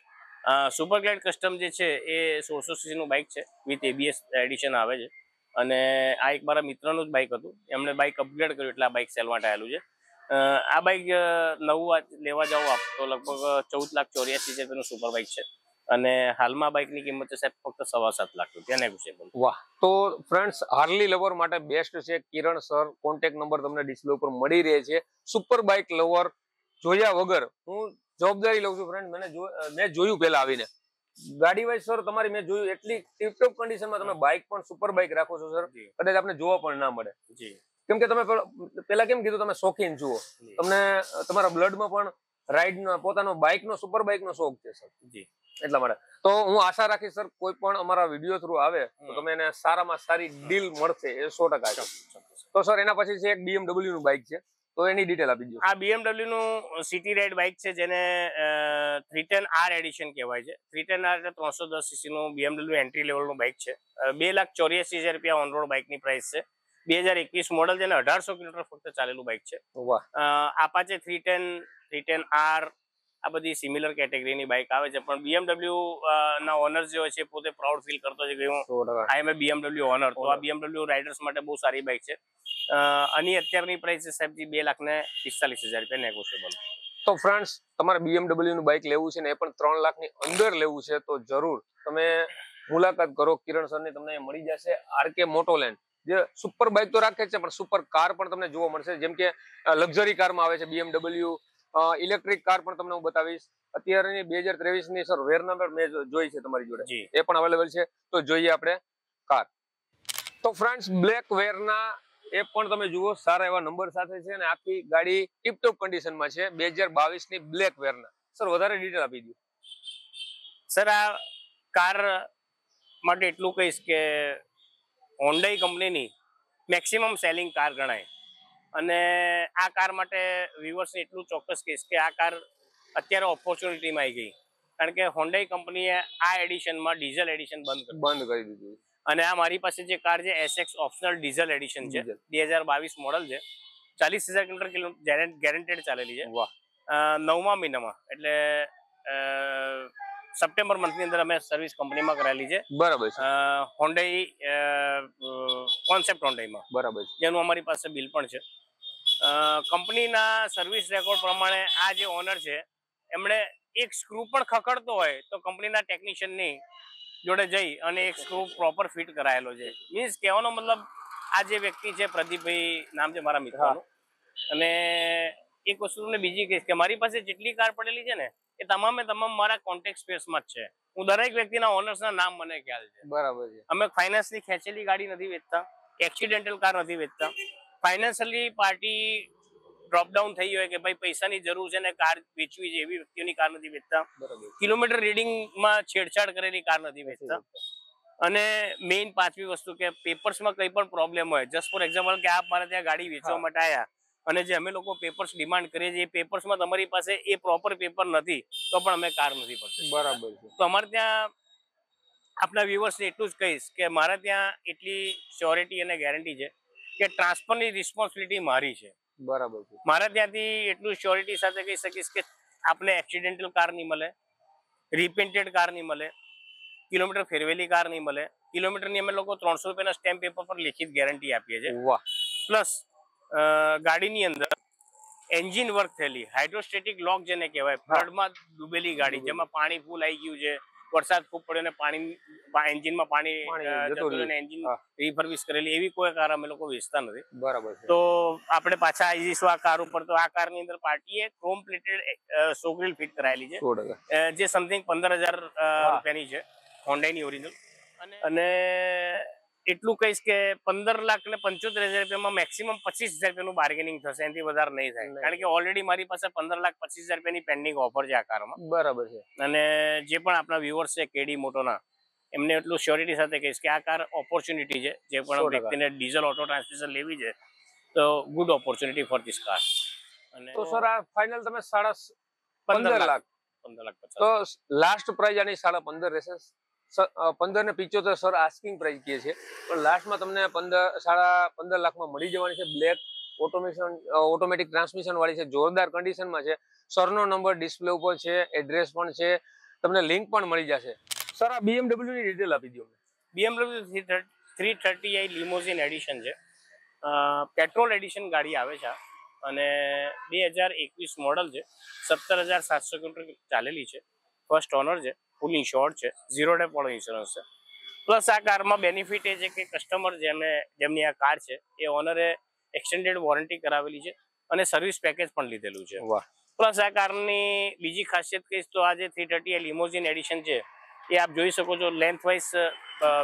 સુપરગ્લેટ કસ્ટમ જે છે એ સોળસો સીસીનું બાઇક છે વિથ એબીએસ એડિશન આવે છે અને આ એક મારા મિત્રનું જ બાઇક હતું એમણે બાઇક અપગ્રેડ કર્યું એટલે આ બાઇક માટે ટાયેલું છે આ બાઇક નવું લેવા જાઓ આપ તો લગભગ ચૌદ લાખ ચોર્યાસી છે તેનું સુપર બાઇક છે અને હાલમાં બાઇક ની કિંમત છે સાહેબ ફક્ત સવા સાત લાખ રૂપિયા નેગોશિયેબલ વાહ તો ફ્રેન્ડ્સ હાર્લી લવર માટે બેસ્ટ છે કિરણ સર કોન્ટેક નંબર તમને ડિસ્પ્લે ઉપર મળી રહે છે સુપર બાઇક લવર જોયા વગર હું જવાબદારી લઉં છું ફ્રેન્ડ મને મેં જોયું પહેલા આવીને ગાડી વાઇઝ સર તમારી મેં જોયું એટલી ટીપટોપ કન્ડિશનમાં તમે બાઇક પણ સુપર બાઇક રાખો છો સર કદાચ આપણે જોવા પણ ના મળે જી કેમ કે તમે પેલા કેમ કીધું તમે શોખીન જુઓ તમને તમારા બ્લડમાં પણ રાઈડનો પોતાનો બાઇક નો સુપર બાઇક નો શોખ છે સર જી એટલા માટે તો હું આશા રાખીશ સર કોઈ પણ અમારા વિડીયો થ્રુ આવે તો તમે એને સારામાં સારી ડીલ મળશે એ સો ટકા તો સર એના પછી છે એક બીએમડબલ્યુ નું બાઇક છે તો એની ડિટેલ આપી દો આ બીએમડબલ્યુ નું સિટી રાઇડ બાઇક છે જેને થ્રી ટેન આર એડિશન કહેવાય છે થ્રી ટેન આર એટલે ત્રણસો દસ સીસી નું બીએમડબલ્યુ એન્ટ્રી લેવલનું બાઇક છે બે લાખ ચોર્યાસી હજાર રૂપિયા ઓનરોડ બાઇકની પ્રાઇસ છે બે હજાર એકવીસ મોડલ છે અને અઢારસો કિલોમીટર ફક્ત ચાલેલું બાઇક છે Apache three ten three ten R આ બધી સિમિલર કેટેગરીની બાઇક આવે છે પણ બીએમડબલ્યુ ના ઓનર જે હોય છે પોતે પ્રાઉડ ફીલ કરતો છે કે હું આઈ એમ એ બીએમડબલ્યુ ઓનર તો આ બીએમડબલ્યુ રાઇડર્સ માટે બહુ સારી બાઇક છે આની અત્યારની પ્રાઇસ છે સાહેબજી બે લાખ ને પિસ્તાલીસ હજાર રૂપિયા નેગોશિયેબલ તો ફ્રેન્ડ્સ તમારે બીએમડબલ્યુ નું બાઇક લેવું છે ને એ પણ ત્રણ લાખ ની અંદર લેવું છે તો જરૂર તમે મુલાકાત કરો કિરણ સર ને તમને મળી જશે આરકે મોટોલેન્ડ જે સુપર બાઇક તો રાખે છે પણ સુપર કાર પણ તમને જોવા મળશે જેમ કે લક્ઝરી કારમાં આવે છે બીએમડબલ્યુ ઇલેક્ટ્રિક કાર પણ તમને હું બતાવીશ અત્યારની બે હજાર ત્રેવીસ ની સર વેર નંબર મેં જોઈ છે તમારી જોડે એ પણ અવેલેબલ છે તો જોઈએ આપણે કાર તો ફ્રેન્ડ્સ બ્લેક વેર ના એ પણ તમે જુઓ સારા એવા નંબર સાથે છે અને આખી ગાડી ટીપટોપ કન્ડિશનમાં છે બે હજાર બાવીસ ની બ્લેક વેર ના સર વધારે ડિટેલ આપી દો સર આ કાર માટે એટલું કહીશ કે હોન્ડાઈ કંપનીની મેક્સિમમ સેલિંગ કાર ગણાય અને આ કાર માટે વ્યુઅર્સને એટલું ચોક્કસ કહીશ કે આ કાર અત્યારે ઓપોર્ચ્યુનિટીમાં આવી ગઈ કારણ કે હોન્ડાઈ કંપનીએ આ એડિશનમાં ડીઝલ એડિશન બંધ બંધ કરી દીધું અને આ મારી પાસે જે કાર છે એસએક્સ ઓપ્શનલ ડીઝલ એડિશન છે બે મોડલ છે ચાલીસ હજાર કિલોમીટર ગેરંટેડ ચાલેલી છે વાહ નવમા મહિનામાં એટલે સપ્ટેમ્બર મંથની અંદર અમે સર્વિસ કંપનીમાં કરેલી છે બરાબર હોન્ડાઈ કોન્સેપ્ટ હોન્ડાઈમાં બરાબર જેનું અમારી પાસે બિલ પણ છે કંપનીના સર્વિસ રેકોર્ડ પ્રમાણે આ જે ઓનર છે એમણે એક સ્ક્રૂ પણ ખખડતો હોય તો કંપનીના ટેકનિશિયનની જોડે જઈ અને એક સ્ક્રૂ પ્રોપર ફિટ કરાયેલો છે મીન્સ કહેવાનો મતલબ આ જે વ્યક્તિ છે પ્રદીપભાઈ નામ છે મારા મિત્ર અને એક વસ્તુ તમને બીજી કહીશ કે મારી પાસે જેટલી કાર પડેલી છે ને એ તમામે તમામ મારા કોન્ટેક્ટ સ્પેસમાં જ છે હું દરેક વ્યક્તિના ઓનર્સના નામ મને ખ્યાલ છે બરાબર છે અમે ફાઇનાન્સની ખેંચેલી ગાડી નથી વેચતા એક્સિડેન્ટલ કાર નથી વેચતા ફાઇનાન્શિયલી પાર્ટી ડ્રોપડાઉન થઈ હોય કે ભાઈ પૈસાની જરૂર છે ને કાર વેચવી છે એવી વ્યક્તિઓની કાર નથી વેચતા કિલોમીટર રીડિંગમાં છેડછાડ કરેલી કાર નથી વેચતા અને મેઇન પાંચમી વસ્તુ કે પેપર્સમાં કંઈ પણ પ્રોબ્લેમ હોય જસ્ટ ફોર એક્ઝામ્પલ કે આપ મારે ત્યાં ગાડી વેચવા માટે આવ્યા અને જે અમે લોકો પેપર્સ ડિમાન્ડ કરીએ છીએ એ પેપર્સમાં તમારી પાસે એ પ્રોપર પેપર નથી તો પણ અમે કાર નથી પડતી બરાબર તો અમારે ત્યાં આપણા વ્યુઅર્સને એટલું જ કહીશ કે મારે ત્યાં એટલી શ્યોરિટી અને ગેરંટી છે કે ટ્રાન્સફરની રિસ્પોન્સિબિલિટી મારી છે બરાબર છે મારા ત્યાંથી એટલું શ્યોરિટી સાથે કહી શકીશ કે આપણે એક્સિડેન્ટલ કાર નહીં મળે રિપેન્ટેડ કાર નહીં મળે કિલોમીટર ફેરવેલી કાર નહીં મળે કિલોમીટરની અમે લોકો ત્રણસો રૂપિયાના સ્ટેમ્પ પેપર પર લિખિત ગેરંટી આપીએ છીએ પ્લસ ગાડીની અંદર એન્જિન વર્ક થયેલી હાઇડ્રોસ્ટેટિક લોક જેને કહેવાય ફ્લડમાં ડૂબેલી ગાડી જેમાં પાણી ફૂલ આવી ગયું છે વરસાદ ખૂબ પડ્યો ને પાણી એન્જિનમાં પાણી એન્જિન રિફર્વિશ કરેલી એવી કોઈ કાર અમે લોકો વેચતા નથી બરાબર તો આપણે પાછા આવી જઈશું આ કાર ઉપર તો આ કાર ની અંદર પાર્ટીએ ક્રોમ પ્લેટેડ સોગ્રીલ ફિટ કરાયેલી છે જે સમથિંગ પંદર હજાર રૂપિયાની છે હોન્ડાઈની ઓરિજિનલ અને એટલું કહીશ કે પંદર લાખ ને પંચોતેર હજાર રૂપિયામાં મેક્સિમમ પચીસ હજાર રૂપિયાનું બાર્ગેનિંગ થશે એનાથી વધારે નહીં થાય કારણ કે ઓલરેડી મારી પાસે પંદર લાખ પચીસ હજાર રૂપિયાની પેન્ડિંગ ઓફર છે આ કારમાં બરાબર છે અને જે પણ આપણા વ્યુઅર્સ છે કેડી મોટોના એમને એટલું શ્યોરિટી સાથે કહીશ કે આ કાર ઓપોર્ચ્યુનિટી છે જે પણ વ્યક્તિને ડીઝલ ઓટો ટ્રાન્સમિશન લેવી છે તો good opportunity for this car અને તો સર આ ફાઇનલ તમે સાડા પંદર લાખ પંદર લાખ તો લાસ્ટ પ્રાઇઝ આની સાડા પંદર રહેશે પંદર ને પિચોતેર સર આસ્કિંગ પ્રાઇસ કહે છે પણ લાસ્ટમાં તમને પંદર સાડા પંદર લાખમાં મળી જવાની છે બ્લેક ઓટોમેશન ઓટોમેટિક ટ્રાન્સમિશન વાળી છે જોરદાર કન્ડિશનમાં છે સરનો નંબર ડિસ્પ્લે ઉપર છે એડ્રેસ પણ છે તમને લિંક પણ મળી જશે સર આ બીએમડબ્લ્યુની ડિટેલ આપી દો BMW three thirty I limousine edition છે પેટ્રોલ એડિશન ગાડી આવે છે અને બે હજાર એકવીસ મોડલ છે સત્તર હજાર સાતસો કિલોમીટર ચાલેલી છે ફર્સ્ટ ઓનર છે ફૂલ ઇન્સ્યોર્ડ છે ઝીરો ડે પણ ઇન્સ્યોરન્સ છે પ્લસ આ કારમાં બેનિફિટ એ છે કે કસ્ટમર જેને જેમની આ કાર છે એ ઓનરે એક્સટેન્ડેડ વોરંટી કરાવેલી છે અને સર્વિસ પેકેજ પણ લીધેલું છે પ્લસ આ કારની બીજી ખાસિયત કહીશ તો આ જે થ્રી થર્ટી એ લિમોઝિન એડિશન છે એ આપ જોઈ શકો છો લેન્થ વાઇઝ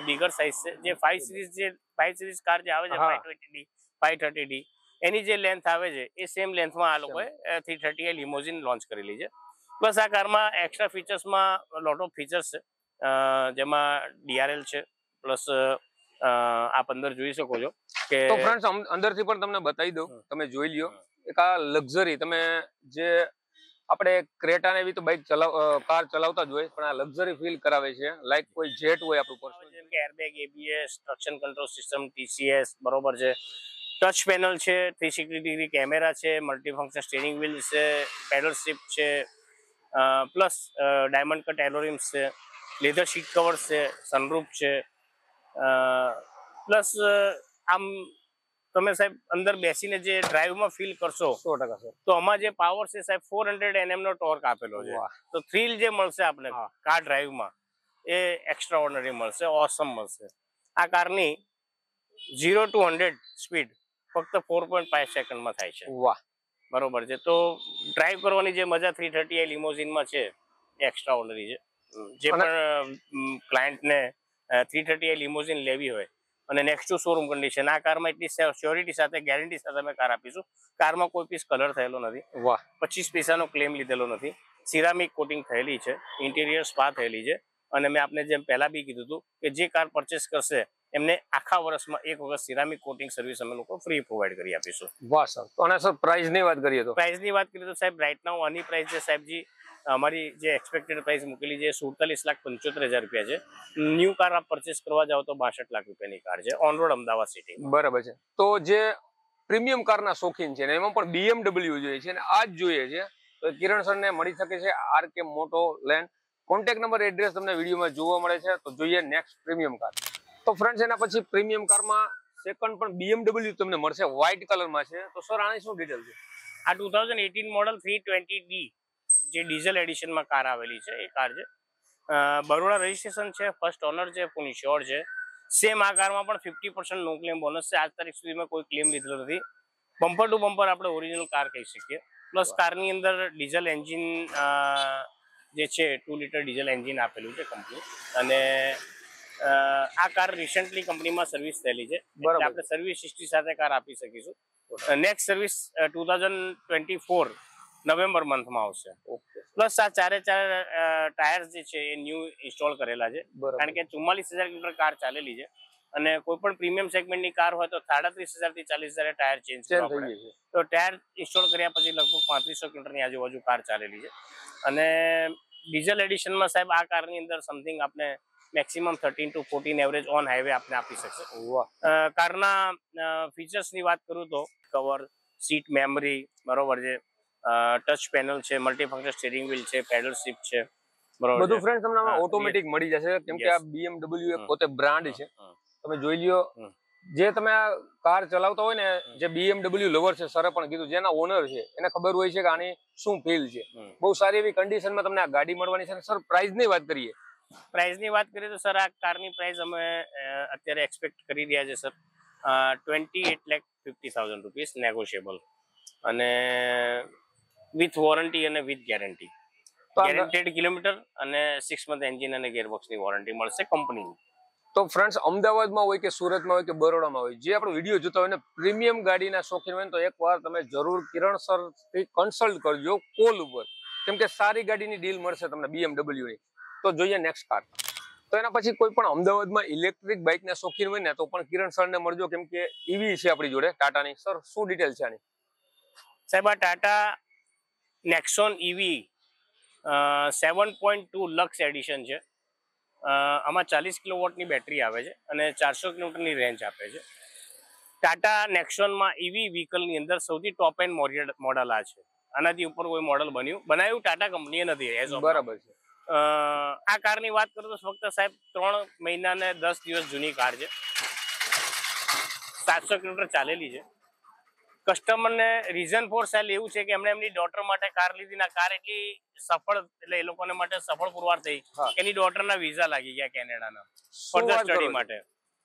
બિગર સાઇઝ છે જે ફાઈવ સિરીઝ જે ફાઈવ સિરીઝ કાર જે આવે છે five twenty D five thirty D એની જે લેન્થ આવે છે એ સેમ લેન્થમાં આ લોકોએ થ્રી થર્ટી એ લિમોઝિન લોન્ચ કરેલી છે પ્લસ આ કારમાં એક્સ્ટ્રા ફીચર્સમાં લોટ ઓફ ફીચર્સ છે જેમાં ડીઆરએલ છે પ્લસ આપ અંદર જોઈ શકો છો કે અંદરથી પણ તમને બતાવી દઉં તમે જોઈ લ્યો એક આ લક્ઝરી તમે જે આપણે ક્રેટા ને એવી તો બાઇક ચલાવ કાર ચલાવતા જ હોય પણ આ લક્ઝરી ફીલ કરાવે છે લાઈક કોઈ જેટ હોય આપણું પર્સનલ જેમ કે airbag ABS traction control system TCS બરોબર છે ટચ પેનલ છે થ્રી સિક્સટી ડિગ્રી કેમેરા છે મલ્ટીફંક્શન સ્ટેરિંગ વ્હીલ છે પેડલ સ્ટીપ છે પ્લસ ડાયમંડ કટ એલોરિમ્સ છે લેધર શીટ કવર્સ છે સનરૂફ છે પ્લસ આમ તમે સાહેબ અંદર બેસીને જે ડ્રાઈવમાં ફીલ કરશો સો ટકા તો આમાં જે પાવર છે સાહેબ ફોર હંડ્રેડ એનએમ નો ટોર્ક આપેલો છે તો થ્રીલ જે મળશે આપણે કાર ડ્રાઈવમાં એ એક્સ્ટ્રા ઓર્ડનરી મળશે ઓસમ મળશે આ કારની ઝીરો ટુ હંડ્રેડ સ્પીડ ફક્ત ફોર પોઈન્ટ ફાઈવ સેકન્ડમાં થાય છે વાહ બરોબર છે તો ડ્રાઈવ કરવાની જે મજા થ્રી થર્ટી એ લિમોઝિનમાં છે એક્સ્ટ્રા ઓર્ડરી છે જે પણ ક્લાયન્ટને થ્રી થર્ટી એ લિમોઝિન લેવી હોય અને નેક્સ્ટ ટુ શોરૂમ કન્ડિશન આ કારમાં એટલી સ્યોરિટી સાથે ગેરંટી સાથે અમે કાર આપીશું કારમાં કોઈ પીસ કલર થયેલો નથી વાહ પચીસ પૈસાનો ક્લેમ લીધેલો નથી સિરામિક કોટિંગ થયેલી છે ઇન્ટિરિયર સ્પા થયેલી છે અને મેં આપને જેમ પહેલાં બી કીધું હતું કે જે કાર પરચેસ કરશે એમને આખા વર્ષમાં એક વખત સિરામિક કોટિંગ સર્વિસ અમે લોકો ફ્રી પ્રોવાઈડ કરી આપીશું વાહ સર અને સર પ્રાઇસની વાત કરીએ તો પ્રાઇસની વાત કરીએ તો સાહેબ રાઈટ નાઉ આની પ્રાઇસ છે સાહેબજી અમારી જે એક્સપેક્ટેડ પ્રાઇસ મૂકેલી છે સુડતાલીસ લાખ પંચોતેર હજાર રૂપિયા છે ન્યૂ કાર આપ પરચેસ કરવા જાવ તો બાસઠ લાખ રૂપિયાની કાર છે ઓનરોડ અમદાવાદ સિટી બરાબર છે તો જે પ્રીમિયમ કારના શોખીન છે ને એમાં પણ બીએમડબલ્યુ જોઈએ છે અને આ જ જોઈએ છે તો કિરણ સરને મળી શકે છે આર કે મોટો લેન્ડ કોન્ટેક્ટ નંબર એડ્રેસ તમને વિડીયોમાં જોવા મળે છે તો જોઈએ નેક્સ્ટ પ્રીમિયમ કાર તો ફ્રેન્ડ્સ એના પછી પ્રીમિયમ કારમાં સેકન્ડ પણ BMW તમને મળશે વ્હાઇટ કલરમાં છે તો સર આની શું ડિટેલ છે આ 2018 મોડલ 320D જે ડીઝલ એડિશનમાં કાર આવેલી છે એ કાર છે બરોડા રજીસ્ટ્રેશન છે ફર્સ્ટ ઓનર છે ફૂલ ઇન્શ્યોર છે સેમ આ કારમાં પણ ફિફ્ટી પર્સન્ટ નો ક્લેમ બોનસ છે આજ તારીખ સુધીમાં કોઈ ક્લેમ લીધો નથી બમ્પર ટુ બમ્પર આપણે ઓરિજિનલ કાર કહી શકીએ પ્લસ કારની અંદર ડીઝલ એન્જિન જે છે ટુ લીટર ડીઝલ એન્જિન આપેલું છે કંપની અને આ કાર રિસેન્ટલી કંપનીમાં સર્વિસ થયેલી છે આપણે સર્વિસ હિસ્ટ્રી સાથે કાર આપી શકીશું next service two thousand twenty four November મંથમાં આવશે પ્લસ આ ચારે ચાર ટાયર્સ જે છે એ ન્યૂ ઇન્સ્ટોલ કરેલા છે કારણ કે ચુમ્માલીસ હજાર કિલોમીટર કાર ચાલેલી છે અને કોઈ પણ પ્રીમિયમ સેગમેન્ટની કાર હોય તો સાડત્રીસ હજાર થી ચાલીસ હજાર ટાયર ચેન્જ તો ટાયર ઇન્સ્ટોલ કર્યા પછી લગભગ પાંત્રીસો કિલોમીટરની આજુબાજુ કાર ચાલેલી છે અને ડીઝલ એડિશનમાં સાહેબ આ કારની અંદર સમથિંગ આપણે maximum thirteen to fourteen average on highway આપણે આપી શકશે કારના ફીચર્સની વાત કરું તો કવર સીટ મેમરી બરોબર છે ટચ પેનલ છે મલ્ટીફંક્શન સ્ટીરિંગ વ્હીલ છે પેડલ સ્ટીપ છે બરોબર બધું ફ્રેન્ડ તમને ઓટોમેટિક મળી જશે કેમ કે આ BMW એક પોતે બ્રાન્ડ છે તમે જોઈ લ્યો જે તમે આ કાર ચલાવતા હોય ને જે BMW લવર છે સરે પણ કીધું જેના ઓનર છે એને ખબર હોય છે કે આની શું ફીલ છે બહુ સારી એવી કન્ડિશનમાં તમને આ ગાડી મળવાની છે સર પ્રાઇઝની વાત કરીએ પ્રાઇઝની વાત કરીએ તો સર આ કારની પ્રાઇસ અમે અત્યારે એક્સપેક્ટ કરી રહ્યા છે sir twenty eight lakh fifty thousand rupees negotiable અને વિથ વોરંટી અને વિથ ગેરંટી ગેરંટેડ કિલોમીટર અને સિક્સ મંથ એન્જિન અને ગેરબોક્સની વોરંટી મળશે કંપનીની તો ફ્રેન્ડ્સ અમદાવાદમાં હોય કે સુરતમાં હોય કે બરોડામાં હોય જે આપણો વિડીયો જોતા હોય ને પ્રીમિયમ ગાડીના શોખીન હોય તો એકવાર તમે જરૂર કિરણ સરથી કન્સલ્ટ કરજો કોલ ઉપર કેમ કે સારી ગાડીની ડીલ મળશે તમને બીએમડબલ્યુની તો જોઈએ નેક્સ્ટ કાર તો એના પછી કોઈ પણ અમદાવાદમાં ઇલેક્ટ્રિક બાઇકને શોખીન હોય ને તો પણ કિરણ સરને મળજો કેમ કે ઈવી છે આપણી જોડે ટાટાની સર શું ડિટેલ છે આની સાહેબ આ Tata Nexon EV seven point two lux edition છે આમાં ચાલીસ કિલોવોટની બેટરી આવે છે અને ચારસો કિલોમીટરની રેન્જ આપે છે ટાટા નેક્સોનમાં ઇવી વ્હીકલની અંદર સૌથી ટોપ એન્ડ મોડલ આ છે આનાથી ઉપર કોઈ મોડલ બન્યું બનાવ્યું ટાટા કંપનીએ નથી બરાબર છે આ કાર ની વાત કરું તો ફક્ત સાહેબ ત્રણ મહિના ને દસ દિવસ જૂની કાર છે સાતસો કિલોમીટર ચાલેલી છે કસ્ટમર ને રીઝન ફોર સેલ એવું છે કે એમણે એમની ડોટર માટે કાર લીધી ના કાર એટલી સફળ એટલે એ લોકોને માટે સફળ પુરવાર થઈ એની ડોટર ના વિઝા લાગી ગયા કેનેડાના ફર્ધર સ્ટડી માટે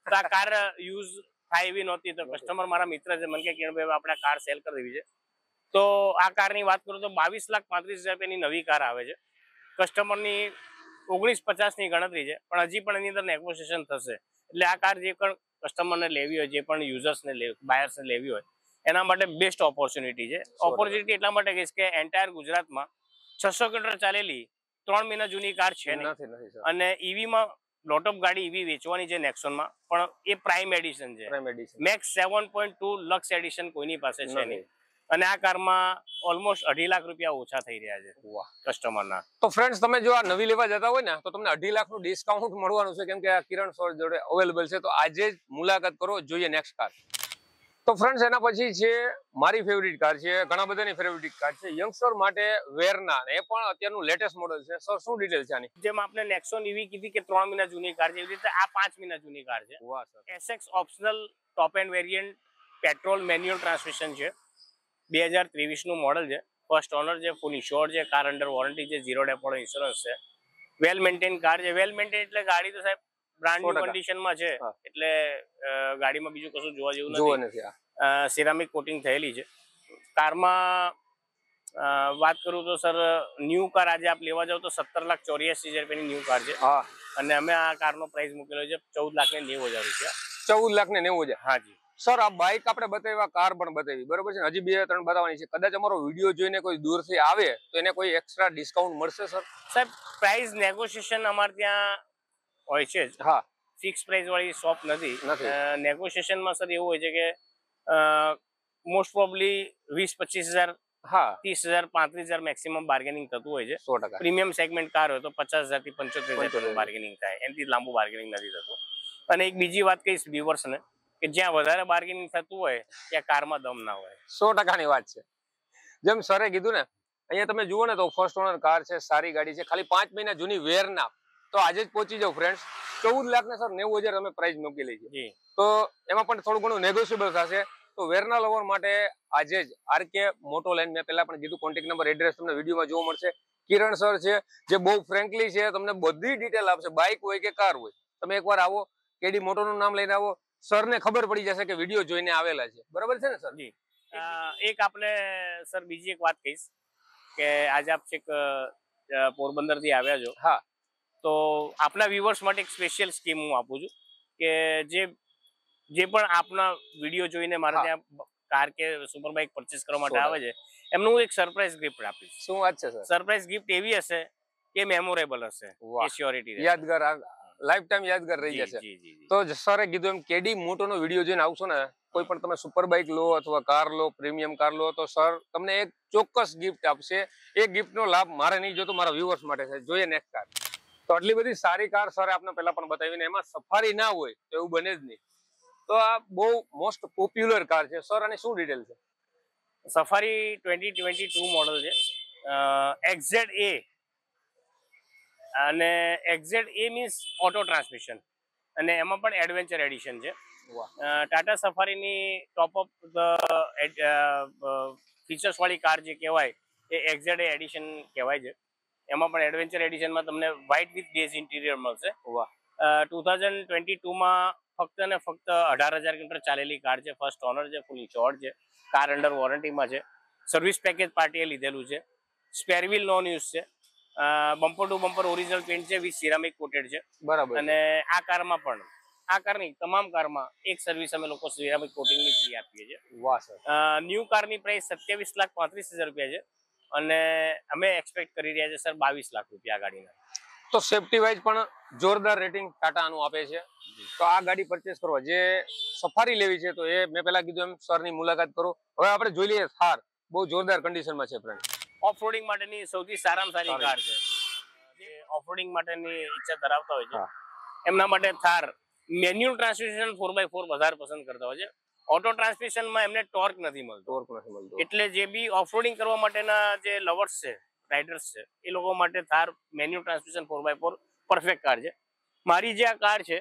તો આ કાર યુઝ થાય એવી નહોતી તો કસ્ટમર મારા મિત્ર છે મને કે કિરણભાઈ આપણે કાર સેલ કરી દેવી છે તો આ કાર ની વાત કરું તો બાવીસ લાખ પાંત્રીસ હજાર રૂપિયાની નવી કાર આવે છે કસ્ટમરની ઓગણીસ પચાસની ગણતરી છે પણ હજી પણ એની અંદર નેગોશિએશન થશે એટલે આ કાર જે પણ કસ્ટમરને લેવી હોય જે પણ યુઝર્સને બાયર્સને લેવી હોય એના માટે બેસ્ટ ઓપોર્ચ્યુનિટી છે ઓપોર્ચ્યુનિટી એટલા માટે કહીશ કે એન્ટાયર ગુજરાતમાં છસો કિલોમીટર ચાલેલી ત્રણ મહિના જૂની કાર છે અને ઈવીમાં લોટ ઓફ ગાડી ઈવી વેચવાની છે નેક્સોનમાં પણ એ પ્રાઇમ એડિશન છે max seven point two lux edition કોઈની પાસે છે નહીં અને આ કારમાં ઓલમોસ્ટ અઢી લાખ રૂપિયા ઓછા થઈ રહ્યા છે કસ્ટમરના તો ફ્રેન્ડ્સ તમે જો આ નવી લેવા જતા હોય ને તો તમને અઢી લાખનું ડિસ્કાઉન્ટ મળવાનું છે કેમ કે આ કિરણ સોર જોડે અવેલેબલ છે તો આજે જ મુલાકાત કરો જોઈએ નેક્સ્ટ કાર તો ફ્રેન્ડ્સ એના પછી છે મારી ફેવરિટ કાર છે ઘણા બધાની ફેવરિટ કાર છે યંગસ્ટર માટે વેરના એ પણ અત્યારનું લેટેસ્ટ મોડલ છે સર શું ડિટેલ છે આની જેમ આપણે નેક્સોન એવી કીધી કે ત્રણ મહિના જૂની કાર છે એવી રીતે આ પાંચ મહિના જૂની કાર છે વાહ sir SX optional top end variant petrol manual transmission છે બે હજાર ત્રેવીસનું મોડલ છે ફર્સ્ટ ઓનર છે ફૂલ ઇશ્યોર છે કાર અંડર વોરંટી છે ઝીરો ડેપોનો ઇન્સ્યોરન્સ છે વેલ મેન્ટેન કાર છે વેલ મેન્ટેન એટલે ગાડી તો સાહેબ બ્રાન્ડ કન્ડિશનમાં છે એટલે ગાડીમાં બીજું કશું જોવા જેવું નથી સિરામિક કોટિંગ થયેલી છે કારમાં વાત કરું તો સર ન્યૂ કાર આજે આપ લેવા જાવ તો સત્તર લાખ ચોર્યાસી હજાર રૂપિયાની ન્યૂ કાર છે અને અમે આ કારનો પ્રાઇસ મૂકેલો છે ચૌદ લાખ ને નેવું હજાર રૂપિયા ચૌદ લાખ ને નેવું હજાર હાજી સર આ બાઇક આપણે બતાવી કાર પણ બતાવી બરોબર છે હજી બે ત્રણ બતાવવાની છે કદાચ અમારો વિડીયો જોઈને કોઈ દૂરથી આવે તો એને કોઈ એક્સ્ટ્રા ડિસ્કાઉન્ટ મળશે સર સાહેબ પ્રાઇસ નેગોશિયેશન અમારે ત્યાં હોય છે હા ફિક્સ પ્રાઇસ વાળી શોપ નથી નેગોશિયેશનમાં સર એવું હોય છે કે મોસ્ટ પ્રોબ્લી વીસ પચીસ હજાર હા ત્રીસ હજાર પાંત્રીસ હજાર મેક્સિમમ બાર્ગેનિંગ થતું હોય છે સો ટકા પ્રીમિયમ સેગમેન્ટ કાર હોય તો પચાસ હજાર થી પંચોતેર હજાર બાર્ગેનિંગ થાય એનાથી લાંબુ બાર્ગેનિંગ નથી થતું અને એક બીજી વાત કહીશ ને કે જ્યાં વધારે બાર્ગેનિંગ થતું હોય ત્યાં કારમાં દમ ના હોય સો ટકાની વાત છે જેમ સરે કીધું ને અહીંયા તમે જુઓ ને તો ફર્સ્ટ ઓનર કાર છે સારી ગાડી છે ખાલી પાંચ મહિના જૂની વેરના તો આજે જ પહોંચી જાવ ફ્રેન્ડ્સ ચૌદ લાખ ને સર નેવું હજાર અમે પ્રાઇસ મૂકી લઈ તો એમાં પણ થોડું ઘણું નેગોશિયેબલ થશે તો વેરના લવર માટે આજે જ આર કે મોટો લાઈન મેં પહેલા પણ કીધું કોન્ટેક નંબર એડ્રેસ તમને વિડીયોમાં જોવા મળશે કિરણ સર છે જે બહુ ફ્રેન્કલી છે તમને બધી ડિટેલ આપશે બાઇક હોય કે કાર હોય તમે એકવાર આવો કેડી મોટોનું નામ લઈને આવો સર ને ખબર પડી જશે કે વિડીયો જોઈને આવેલા છે બરોબર છે ને સર એક આપણે સર બીજી એક વાત કહીશ કે આજે આપ છેક થી આવ્યા છો હા તો આપના વ્યુઅર્સ માટે એક સ્પેશિયલ સ્કીમ હું આપું છું કે જે જે પણ આપના વિડીયો જોઈને મારે ત્યાં કાર કે સુપર બાઇક પરચેસ કરવા માટે આવે છે એમને હું એક સરપ્રાઈઝ ગિફ્ટ આપીશ શું વાત છે સર સરપ્રાઈઝ ગિફ્ટ એવી હશે કે મેમોરેબલ હશે સિયોરિટી યાદગાર લાઈફ ટાઈમ યાદગાર રહી જશે તો સરે કીધું એમ કેડી મોટોનો વિડીયો જોઈને આવશો ને કોઈ પણ તમે સુપર બાઇક લો અથવા કાર લો પ્રીમિયમ કાર લો તો સર તમને એક ચોક્કસ ગિફ્ટ આપશે એ ગિફ્ટ નો લાભ મારે નહીં જોતો મારા વ્યુઅર્સ માટે છે જોઈએ નેક્સ્ટ કાર તો આટલી બધી સારી કાર સર આપને પહેલા પણ બતાવીને એમાં સફારી ના હોય તો એવું બને જ નહીં તો આ બહુ મોસ્ટ પોપ્યુલર કાર છે સર આની શું ડિટેલ છે Safari twenty twenty two model છે એક્ઝેડ એ અને XZ A means auto transmission અને એમાં પણ એડવેન્ચર એડિશન છે ટાટા સફારીની ટોપ અપ ફીચર્સવાળી કાર જે કહેવાય એ એક્ઝેટ એડિશન કહેવાય છે એમાં પણ એડવેન્ચર એડિશનમાં તમને વ્હાઇટ વિથ બેઝ ઇન્ટિરિયર મળશે વાહ ટુ થાઉઝન્ડ ટ્વેન્ટી ટુમાં ફક્ત ને ફક્ત અઢાર હજાર કિલોમીટર ચાલેલી કાર છે ફર્સ્ટ ઓનર છે ફૂલ ઇન્સ્યોર્ડ છે કાર અંડર વોરંટીમાં છે સર્વિસ પેકેજ પાર્ટીએ લીધેલું છે સ્પેરવીલ નોન યુઝ છે bumper to bumper original paint છે વિથ સિરામિક કોટેડ છે બરાબર અને આ કારમાં પણ આ કારની તમામ કારમાં એક સર્વિસ અમે લોકો સિરામિક કોટિંગની ફ્રી આપીએ છીએ વાહ સર ન્યૂ કારની પ્રાઇસ સત્યાવીસ લાખ પાંત્રીસ હજાર રૂપિયા છે અને અમે એક્સપેક્ટ કરી રહ્યા છે સર બાવીસ લાખ રૂપિયા ગાડીના તો સેફટી વાઇઝ પણ જોરદાર રેટિંગ ટાટાનું આપે છે તો આ ગાડી પરચેસ કરવા જે સફારી લેવી છે તો એ મેં પહેલા કીધું એમ સરની મુલાકાત કરો હવે આપણે જોઈ લઈએ થાર બહુ જોરદાર કન્ડિશનમાં છે ફ્રેન્ડ ઓફરોડિંગ માટેની સૌથી સારામાં સારી કાર છે જે ઓફ રોડિંગ માટેની ઈચ્છા ધરાવતા હોય છે એમના માટે Thar manual transmission four by four વધારે પસંદ કરતા હોય છે ઓટો ટ્રાન્સમિશનમાં એમને ટોર્ક નથી મળતો ટોર્ક નથી મળતો એટલે જે બી ઓફ રોડિંગ કરવા માટેના જે લવર્સ છે રાઇડર્સ છે એ લોકો માટે Thar manual transmission four by four perfect car છે મારી જે આ કાર છે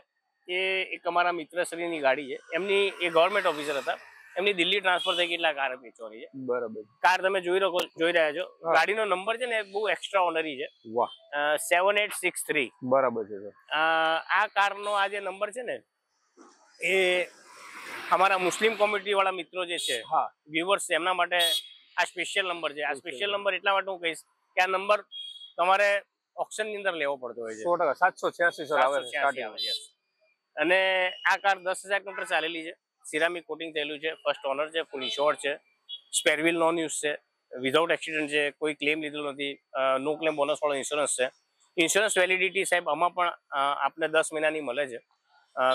એ એક અમારા મિત્રશ્રીની ગાડી છે એમની એ ગવર્મેન્ટ ઓફિસર હતા એમની દિલ્હી ટ્રાન્સફર થઈ કેટલા કાર વેચવાની છે બરાબર કાર તમે જોઈ શકો જોઈ રહ્યા છો ગાડીનો નંબર છે ને બહુ એક્સ્ટ્રા ઓનરી છે વાહ સેવન બરાબર છે આ કારનો આ જે નંબર છે ને એ અમારા મુસ્લિમ કોમ્યુનિટી વાળા મિત્રો જે છે છે એમના માટે આ સ્પેશિયલ નંબર છે આ સ્પેશિયલ નંબર એટલા માટે હું કહીશ કે આ નંબર તમારે ઓપ્શન ની અંદર લેવો પડતો હોય છે સો ટકા સાતસો છ્યાસી સર અને આ કાર દસ હજાર કિલોમીટર ચાલેલી છે સિરામિક કોટિંગ થયેલું છે ફર્સ્ટ ઓનર છે ફૂલ ઇન્શ્યોર છે સ્પેરવિલ નોન યુઝ છે વિધાઉટ એક્સિડન્ટ છે કોઈ ક્લેમ લીધેલો નથી નો ક્લેમ બોનસવાળો ઇન્સ્યોરન્સ છે ઇન્સ્યોરન્સ વેલિડિટી સાહેબ આમાં પણ આપને દસ મહિનાની મળે છે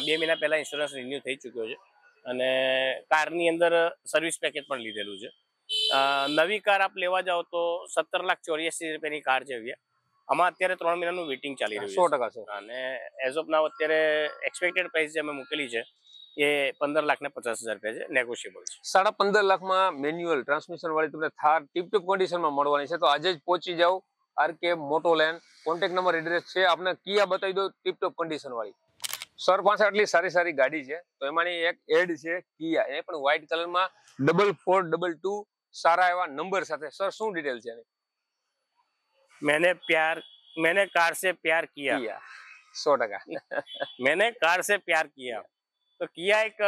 બે મહિના પહેલાં ઇન્સ્યોરન્સ રિન્યૂ થઈ ચૂક્યો છે અને કારની અંદર સર્વિસ પેકેજ પણ લીધેલું છે નવી કાર આપ લેવા જાઓ તો સત્તર લાખ ચોર્યાસી રૂપિયાની કાર છે આમાં અત્યારે ત્રણ મહિનાનું વેઇટિંગ ચાલી રહ્યું છે સો ટકા અને એઝ ઓફ નાવ અત્યારે એક્સપેક્ટેડ પ્રાઇસ જે અમે મૂકેલી છે એ પંદર લાખ ને પચાસ હજાર રૂપિયા છે નેગોશિયેબલ છે સાડા પંદર લાખમાં મેન્યુઅલ ટ્રાન્સમિશન વાળી તમને થાર ટીપટોપ કન્ડિશનમાં મળવાની છે તો આજે જ પહોંચી જાઓ આર કે મોટો લેન્ડ કોન્ટેક નંબર એડ્રેસ છે આપને કિયા બતાવી દો ટીપટોપ કન્ડિશન વાળી સર પાસે આટલી સારી સારી ગાડી છે તો એમાંની એક એડ છે કિયા એ પણ વ્હાઇટ કલરમાં ડબલ ફોર ડબલ ટુ સારા એવા નંબર સાથે સર શું ડિટેલ છે એની મેને પ્યાર મેને કાર સે પ્યાર કિયા સો ટકા મેને કાર સે પ્યાર કિયા તો કિયા એક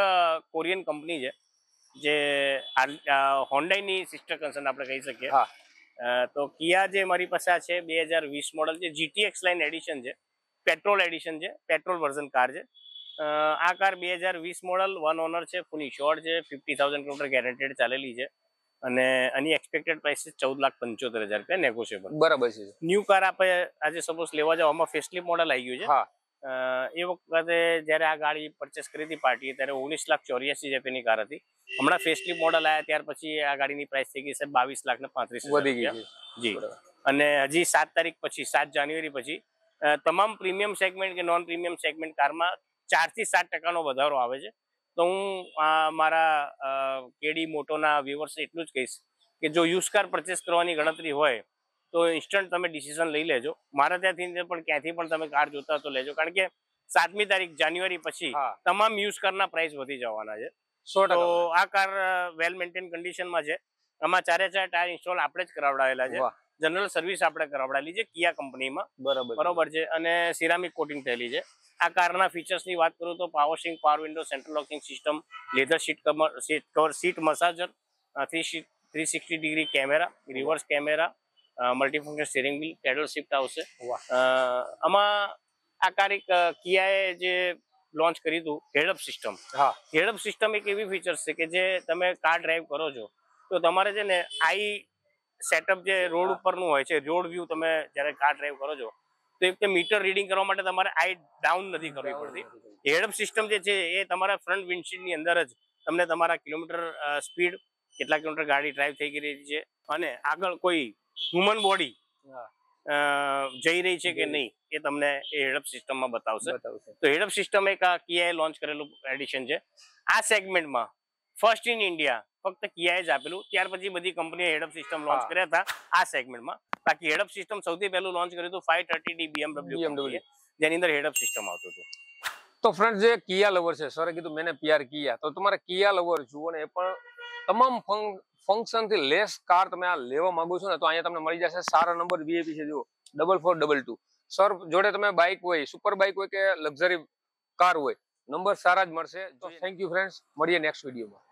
કોરિયન કંપની છે જે હોન્ડાઈની સિસ્ટર કન્સર્ન આપણે કહી શકીએ તો કિયા જે મારી પાસે આ છે બે હજાર વીસ મોડલ છે જીટીએક્સ લાઇન એડિશન છે પેટ્રોલ એડિશન છે પેટ્રોલ વર્ઝન કાર છે આ કાર બે હજાર વીસ મોડલ વન ઓનર છે ફૂલ ઇશ્યોર્ડ છે ફિફ્ટી થાઉઝન્ડ કિલોમીટર ગેરંટેડ ચાલેલી છે અને એની એક્સપેક્ટેડ પ્રાઇસ ચૌદ લાખ પંચોતેર હજાર રૂપિયા નેગોશિયેબલ બરાબર છે ન્યૂ કાર આપણે આજે સપોઝ લેવા જાવ આમાં ફેસલી મોડલ આવી ગયું છે એ વખતે જ્યારે આ ગાડી પરચેસ કરી હતી પાર્ટીએ ત્યારે ઓગણીસ લાખ ચોર્યાસી જેપીની કાર હતી હમણાં ફેસલિપ મોડલ આવ્યા ત્યાર પછી આ ગાડીની પ્રાઇસ થઈ ગઈ છે બાવીસ લાખ ને પાંત્રીસ વધી ગઈ જી અને હજી સાત તારીખ પછી સાત જાન્યુઆરી પછી તમામ પ્રીમિયમ સેગમેન્ટ કે નોન પ્રીમિયમ સેગમેન્ટ કારમાં ચારથી સાત ટકાનો વધારો આવે છે તો હું મારા કેડી મોટોના વ્યુઅર્સને એટલું જ કહીશ કે જો યુઝ કાર પરચેસ કરવાની ગણતરી હોય તો ઇન્સ્ટન્ટ તમે ડિસિઝન લઈ લેજો મારા ત્યાંથી પણ ક્યાંથી પણ તમે કાર જોતા તો લેજો કારણ કે સાતમી તારીખ જાન્યુઆરી પછી તમામ યુઝ કારના પ્રાઇસ વધી જવાના છે તો આ કાર વેલ મેન્ટેન કન્ડિશનમાં છે આમાં ચારે ચાર ટાયર ઇન્સ્ટોલ આપણે જ કરાવડાવેલા છે જનરલ સર્વિસ આપણે કરાવડાવેલી છે કિયા કંપનીમાં બરાબર બરોબર છે અને સિરામિક કોટિંગ થયેલી છે આ કારના ફીચર્સની વાત કરું તો પાવર સિંગ power window central locking system leather seat cover seat massager three three sixty degree camera reverse camera multifunction steering wheel paddle shift આવશે આમાં આ કાર્ય કિયાએ જે લોન્ચ કર્યું હતું હેડઅપ સિસ્ટમ હા હેડઅપ સિસ્ટમ એક એવી ફીચર છે કે જે તમે કાર ડ્રાઈવ કરો છો તો તમારે છે ને આઈ સેટઅપ જે રોડ ઉપરનું હોય છે રોડ વ્યૂ તમે જ્યારે કાર ડ્રાઈવ કરો છો તો એક મીટર રીડિંગ કરવા માટે તમારે આઈ ડાઉન નથી કરવી પડતી હેડઅપ સિસ્ટમ જે છે એ તમારા ફ્રન્ટ વિન્ડશીલ્ડની અંદર જ તમને તમારા કિલોમીટર સ્પીડ કેટલા કિલોમીટર ગાડી ડ્રાઈવ થઈ ગઈ છે અને આગળ કોઈ હ્યુમન બોડી જઈ રહી છે કે નહીં એ તમને એ હેડઅપ સિસ્ટમમાં બતાવશે તો હેડઅપ સિસ્ટમ એક આ કિયાએ લોન્ચ કરેલું એડિશન છે આ સેગમેન્ટમાં ફર્સ્ટ ઇન ઇન્ડિયા ફક્ત કિયાએ જ આપેલું ત્યાર પછી બધી કંપનીએ હેડઅપ સિસ્ટમ લોન્ચ કર્યા હતા આ સેગમેન્ટમાં બાકી હેડઅપ સિસ્ટમ સૌથી પહેલું લોન્ચ કર્યું હતું five thirty D BMW BMW જેની અંદર હેડઅપ સિસ્ટમ આવતું હતું તો ફ્રેન્ડ જે કિયા લવર છે સરે કીધું મેને પ્યાર કિયા તો તમારે કિયા લવર જુઓ ને એ પણ તમામ ફંક્શન થી લેસ કાર તમે આ લેવા માંગો છો ને તો અહીંયા તમને મળી જશે સારા નંબર વીએપી છે જુઓ double four double two sir જોડે તમે બાઇક હોય સુપર બાઇક હોય કે લક્ઝરી કાર હોય નંબર સારા જ મળશે તો થેન્ક યુ ફ્રેન્ડ્સ મળીએ નેક્સ્ટ વિડીયોમાં